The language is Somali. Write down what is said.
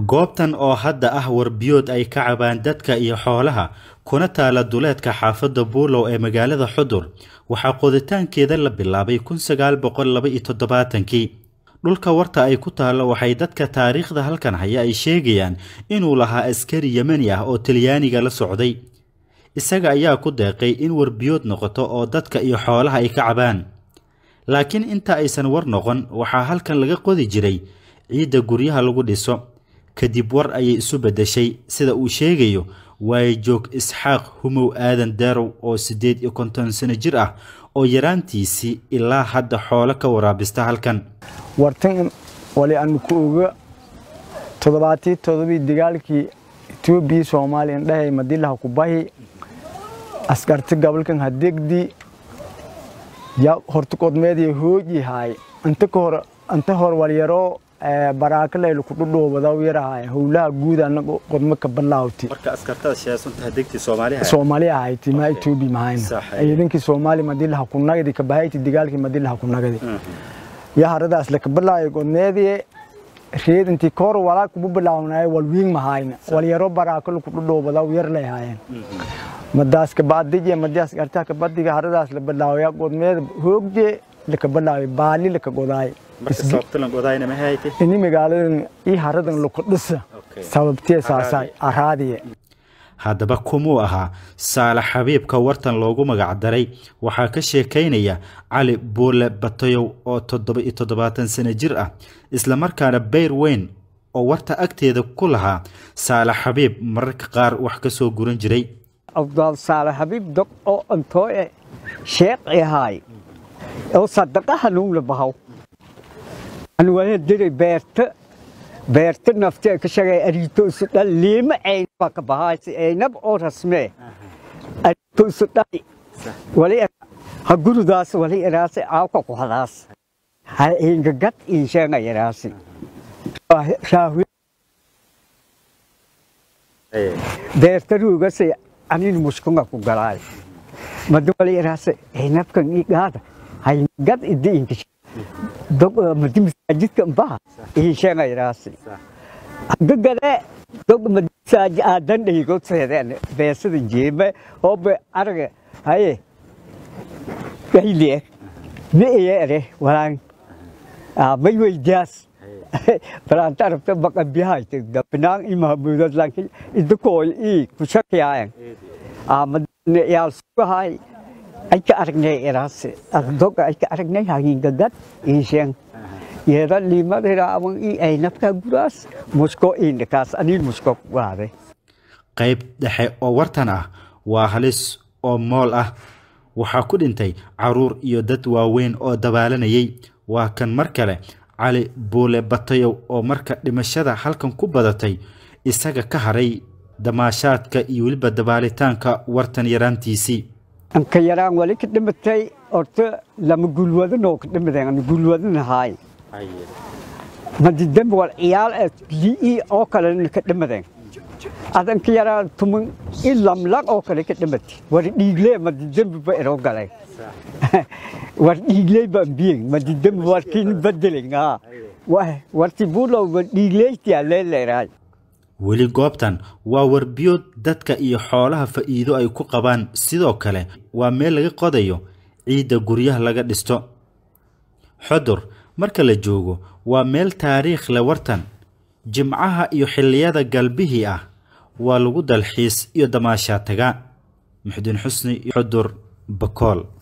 goobtan oo hadda ah warbiyood ay ka cabaan dadka iyo xoolaha kuna taala duleedka xaafadda buulow ee magaalada xudur waxaa qoditaankeeda la bilaabay kii dhulka warta ay ku taallo waxay dadka taariikhda halkan haya ay sheegayaan inuu lahaa askari yemeni ah oo talyaaniga la socday isaga ayaa ku deeqay in warbiyood noqoto oo dadka iyo xoolaha ay ka cabaan laakiin inta aysan war noqon waxaa halkan laga qodi jiray ciidda guryaha lagu dhiso kadib war ayay isu beddeshay sida uu sheegayo waayajoog isxaaq humow aadan daarow oo siddeed iyo konton sano jir ah oo yaraantiisii ilaa hadda xoolo ka waraabista halkan wartan wali anuku oga toddobaatii toddobii dagaalkii etoobiya soomaaliya indhahay madilaha kubahi askarti gobolkan hadegdi hortikodmeedya hoojihaay inta hor walyaroo Eh, baraakale ilkudhudhoobada u yarahay howlaha guud anaga qodmo ka banlaawti marka askartada ma Itoobi mahayna aydanki Soomaali madil ha kunagdi ka bahayti digaalki madil ha kunagdi mhm. ya haradaas la balaayo qodneedii reed intii koor walaa kubu bilaawnay wal mahayna wal yaro baraakale kudhudhoobada u yar leeyahay mhm. madaas ka baadiga madaas badiga haradaas la balaayo qodmeed hoogje la ka baali la ka ini magaaladan io haradan lokordhisa sababtee saasay araadiye haddaba kumuu ahaa saalax xabiibka wartan loogu magacdaray waxaa ka sheekaynaya cali buule batayow oo toddoba iyo toddobaatan sano jir ah islamarkaana bayr weyn oo warta agteeda ku lahaa saalax xabiib mararka qaar wax ka soo guran jiray abdaal saalax xabiib dog oo antoo e ahaay oo sadaqaha nuumla bahaw anwaanadari beerta beerta nafta ka sheegay ariitoosu liima ceyn baa ka bahaa ceynab oo rasmee ariitoosu wali ha gurudaas wali iraasi aawka ku hadaas ha ingagad iisheenga iraasi beertaruugasi anin muskunga ku galaay madu wali iraasi ceynabkan igaada ha idi inkishe dok mesti masjid ke empat. Ini saya ngaji rasa. Agak gede dok masjid ada ni ikut saya dan biasa di jam ob arg aye kai dia ni ya re orang ah bayu jas perantar tu bakal bihaj tu dah penang imam budak lagi itu kau i kucak ya ah mesti ni yang e suka hai aika aragnay eraas ardog aika aragnay hagiigagad iiseen yeera liimar era awan i aynabka guraas musko indhakaas aniin musko waare qayb dhexe oo wartan ah waa halis oo mool ah waxaa ku dhintay caruur iyo dad waaweyn oo dabaalanayay waa kan mar kale cali buule batayow oo marka dhimashada halkan ku badatay isaga ka haray damaashaadka iyo weliba dabaalitaanka wartan yaraantiisii anka yaraan wali ka dhimatay horta lama guulwadin oo ka dhimatay aan guulwadinahay madi dambi war ciyaal aad biyii e oo kale ka dhimadeen adanka yaraan tuman in lamlaq oo kale ka dhimatay war dhiigle madi dambi ba eroo galay war dhiigley baan biyen madi dambi warkiin bedelen warti buulow dhiigleytiyaa leeleeraay weli goobtan waa warbiyood dadka iyo xoolaha faa'iido ay ku qabaan sidoo kale waa meel laga qodayo ciidda guryaha laga dhisto xodur marka la joogo waa meel taariikh le wartan jimcaha iyo xilliyada galbihii ah waa lagu dalxiis iyo damaashaa damaashaataga muxdin xusni xodur bakool